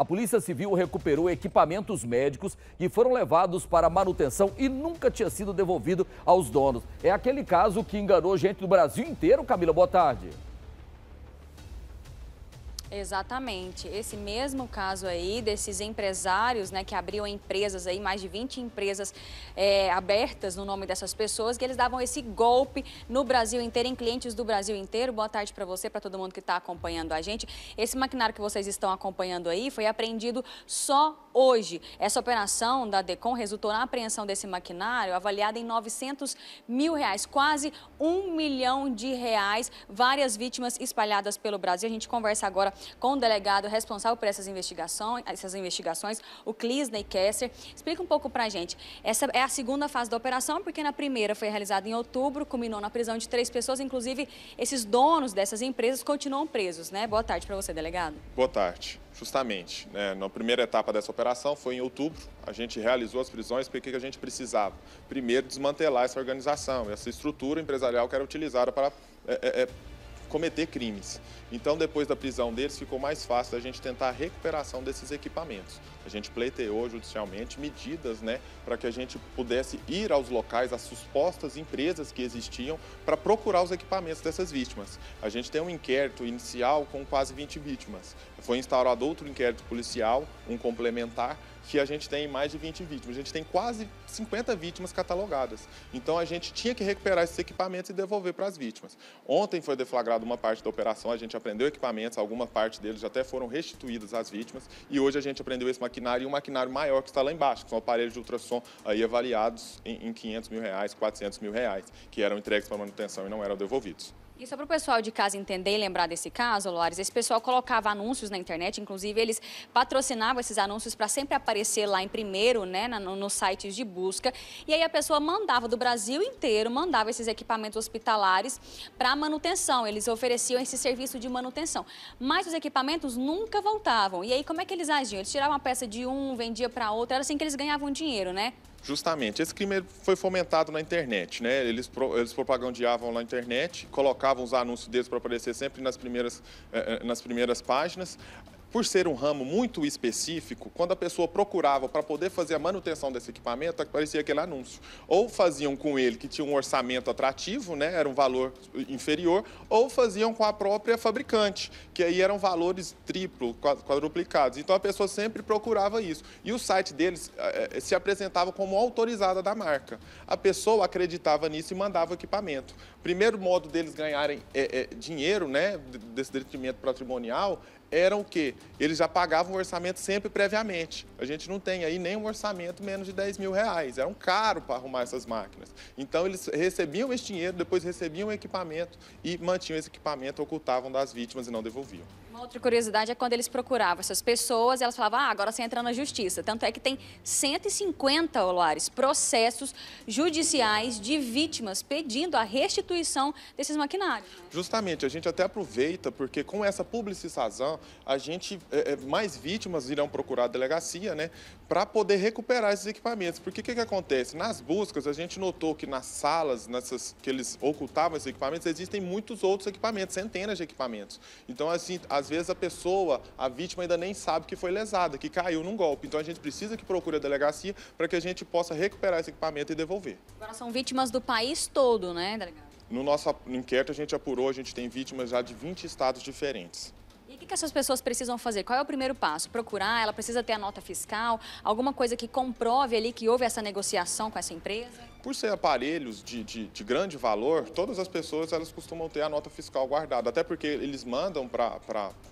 A Polícia Civil recuperou equipamentos médicos que foram levados para manutenção e nunca tinha sido devolvido aos donos. É aquele caso que enganou gente do Brasil inteiro, Camila. Boa tarde. Exatamente. Esse mesmo caso aí desses empresários, né, que abriam empresas aí, mais de 20 empresas é, abertas no nome dessas pessoas, que eles davam esse golpe no Brasil inteiro, em clientes do Brasil inteiro. Boa tarde para você, para todo mundo que está acompanhando a gente. Esse maquinário que vocês estão acompanhando aí foi apreendido só hoje. Essa operação da DECOM resultou na apreensão desse maquinário avaliada em 900 mil reais, quase um milhão de reais. Várias vítimas espalhadas pelo Brasil. A gente conversa agora com o delegado responsável por essas investigações, essas investigações o Clisney Kesser. Explica um pouco para a gente. Essa é a segunda fase da operação, porque na primeira foi realizada em outubro, culminou na prisão de três pessoas, inclusive esses donos dessas empresas continuam presos, né? Boa tarde para você, delegado. Boa tarde. Justamente, né, na primeira etapa dessa operação foi em outubro, a gente realizou as prisões porque a gente precisava primeiro desmantelar essa organização, essa estrutura empresarial que era utilizada para é, é, é cometer crimes. Então, depois da prisão deles, ficou mais fácil a gente tentar a recuperação desses equipamentos. A gente pleiteou judicialmente medidas né, para que a gente pudesse ir aos locais, às supostas empresas que existiam, para procurar os equipamentos dessas vítimas. A gente tem um inquérito inicial com quase 20 vítimas. Foi instaurado outro inquérito policial, um complementar, que a gente tem mais de 20 vítimas. A gente tem quase 50 vítimas catalogadas. Então a gente tinha que recuperar esses equipamentos e devolver para as vítimas. Ontem foi deflagrada uma parte da operação, a gente aprendeu equipamentos, alguma parte deles até foram restituídos às vítimas. E hoje a gente aprendeu esse maquinário e um maquinário maior que está lá embaixo, que são aparelhos de ultrassom aí avaliados em, em 500 mil reais, 400 mil reais, que eram entregues para manutenção e não eram devolvidos. E só para o pessoal de casa entender e lembrar desse caso, Loares, esse pessoal colocava anúncios na internet, inclusive eles patrocinavam esses anúncios para sempre aparecer lá em primeiro, né, nos no sites de busca. E aí a pessoa mandava do Brasil inteiro, mandava esses equipamentos hospitalares para manutenção. Eles ofereciam esse serviço de manutenção. Mas os equipamentos nunca voltavam. E aí como é que eles agiam? Eles tiravam uma peça de um, vendia para outra, era assim que eles ganhavam dinheiro, né? Justamente. Esse crime foi fomentado na internet, né? Eles, eles propagandeavam na internet, colocavam os anúncios deles para aparecer sempre nas primeiras, eh, eh nas primeiras páginas por ser um ramo muito específico, quando a pessoa procurava para poder fazer a manutenção desse equipamento, aparecia aquele anúncio. Ou faziam com ele que tinha um orçamento atrativo, né, era um valor inferior, ou faziam com a própria fabricante, que aí eram valores triplo, quadruplicados. Então a pessoa sempre procurava isso. E o site deles eh, eh, se apresentava como autorizada da marca. A pessoa acreditava nisso e mandava o equipamento. Primeiro modo deles ganharem eh, dinheiro, né, desse detrimento patrimonial, eram o quê? Eles já pagavam o orçamento sempre previamente. A gente não tem aí nenhum orçamento menos de 10 mil reais. Era um caro para arrumar essas máquinas. Então, eles recebiam esse dinheiro, depois recebiam o equipamento e mantinham esse equipamento, ocultavam das vítimas e não devolviam. Uma outra curiosidade é quando eles procuravam essas pessoas, elas falavam, ah, agora você entra na justiça. Tanto é que tem 150, Olares, processos judiciais de vítimas pedindo a restituição desses maquinários. Né? Justamente, a gente até aproveita, porque com essa publicização, a gente, é, é mais vítimas irão procurar a delegacia, né, para poder recuperar esses equipamentos. Porque o que, que acontece? Nas buscas, a gente notou que nas salas, nessas que eles ocultavam esses equipamentos, existem muitos outros equipamentos, centenas de equipamentos. Então, assim, a às vezes a pessoa, a vítima ainda nem sabe que foi lesada, que caiu num golpe. Então a gente precisa que procure a delegacia para que a gente possa recuperar esse equipamento e devolver. Agora são vítimas do país todo, né, delegado? No nosso inquérito a gente apurou, a gente tem vítimas já de 20 estados diferentes. E o que, essas pessoas precisam fazer? Qual é o primeiro passo? Procurar? Ela precisa ter a nota fiscal? Alguma coisa que comprove ali que houve essa negociação com essa empresa? Por ser aparelhos de, de, de grande valor, todas as pessoas elas costumam ter a nota fiscal guardada, até porque eles mandam para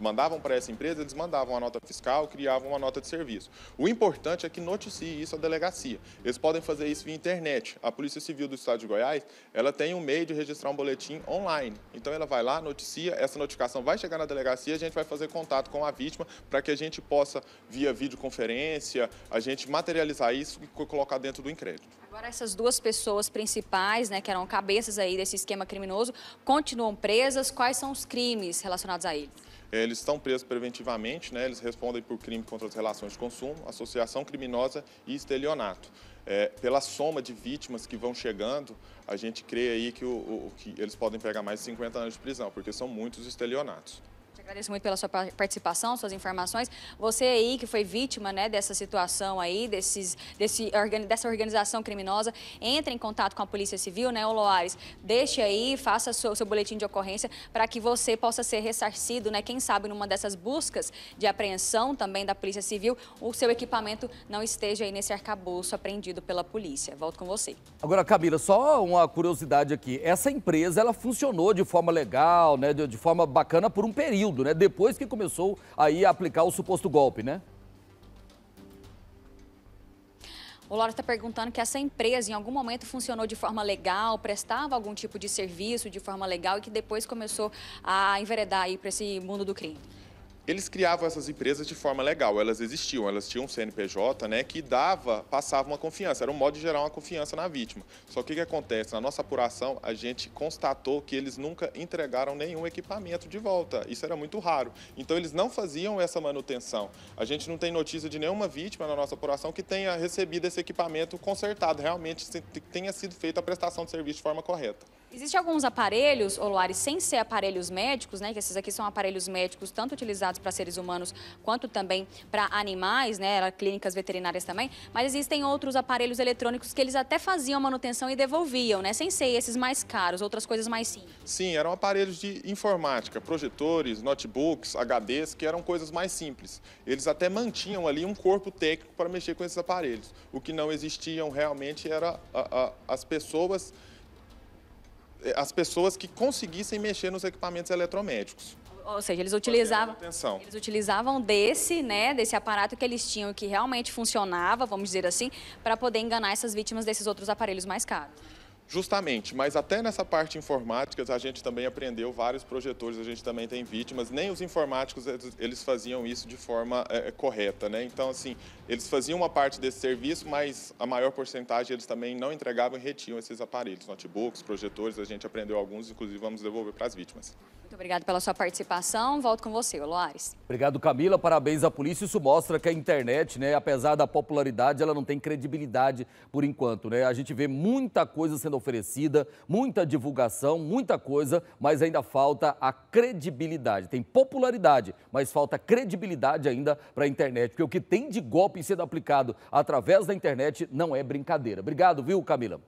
mandavam para essa empresa, eles mandavam a nota fiscal, criavam uma nota de serviço. O importante é que noticie isso à delegacia. Eles podem fazer isso via internet. A Polícia Civil do Estado de Goiás, ela tem um meio de registrar um boletim online. Então ela vai lá, noticia, essa notificação vai chegar na delegacia, a gente gente vai fazer contato com a vítima para que a gente possa, via videoconferência, a gente materializar isso e colocar dentro do inquérito. Agora, essas duas pessoas principais, né, que eram cabeças aí desse esquema criminoso, continuam presas. Quais são os crimes relacionados a eles? É, eles estão presos preventivamente, né? eles respondem por crime contra as relações de consumo, associação criminosa e estelionato. É, pela soma de vítimas que vão chegando, a gente crê aí que, o, o, que eles podem pegar mais de 50 anos de prisão, porque são muitos estelionatos. Agradeço muito pela sua participação, suas informações. Você aí que foi vítima né, dessa situação aí, desses, desse, dessa organização criminosa, entre em contato com a Polícia Civil, né, Oloares? Deixe aí, faça seu, seu boletim de ocorrência para que você possa ser ressarcido, né? Quem sabe numa dessas buscas de apreensão também da Polícia Civil, o seu equipamento não esteja aí nesse arcabouço apreendido pela polícia. Volto com você. Agora, Camila, só uma curiosidade aqui. Essa empresa, ela funcionou de forma legal, né, de, de forma bacana por um período tudo, né? Depois que começou aí a aplicar o suposto golpe, né? O Laura está perguntando que essa empresa em algum momento funcionou de forma legal, prestava algum tipo de serviço de forma legal e que depois começou a enveredar aí para esse mundo do crime eles criavam essas empresas de forma legal, elas existiam, elas tinham um CNPJ, né, que dava, passava uma confiança, era um modo de gerar uma confiança na vítima. Só que o que acontece? Na nossa apuração, a gente constatou que eles nunca entregaram nenhum equipamento de volta. Isso era muito raro. Então eles não faziam essa manutenção. A gente não tem notícia de nenhuma vítima na nossa apuração que tenha recebido esse equipamento consertado, realmente tenha sido feita a prestação de serviço de forma correta. Existem alguns aparelhos, Oluares, sem ser aparelhos médicos, né? Que esses aqui são aparelhos médicos, tanto utilizados para seres humanos quanto também para animais, né? Clínicas veterinárias também. Mas existem outros aparelhos eletrônicos que eles até faziam manutenção e devolviam, né? Sem ser esses mais caros, outras coisas mais simples. Sim, eram aparelhos de informática, projetores, notebooks, HDs, que eram coisas mais simples. Eles até mantinham ali um corpo técnico para mexer com esses aparelhos. O que não existiam realmente era a, a, as pessoas eh, as pessoas que conseguissem mexer nos equipamentos eletromédicos. Ou seja, eles utilizavam, eles utilizavam desse, né, desse aparato que eles tinham que realmente funcionava, vamos dizer assim, para poder enganar essas vítimas desses outros aparelhos mais caros. Justamente, mas até nessa parte informática a gente também aprendeu vários projetores, a gente também tem vítimas, nem os informáticos eles faziam isso de forma é, é, correta, né? Então, assim, eles faziam uma parte desse serviço, mas a maior porcentagem eles também não entregavam e retiam esses aparelhos, notebooks, projetores, a gente aprendeu alguns, inclusive vamos devolver para as vítimas. Muito obrigado pela sua participação, volto com você, Loares. Obrigado, Camila, parabéns à polícia, isso mostra que a internet, né, apesar da popularidade, ela não tem credibilidade por enquanto, né? A gente vê muita coisa sendo oferecida, muita divulgação, muita coisa, mas ainda falta a credibilidade. Tem popularidade, mas falta credibilidade ainda para a internet, porque o que tem de golpe sendo aplicado através da internet não é brincadeira. Obrigado, viu, Camila?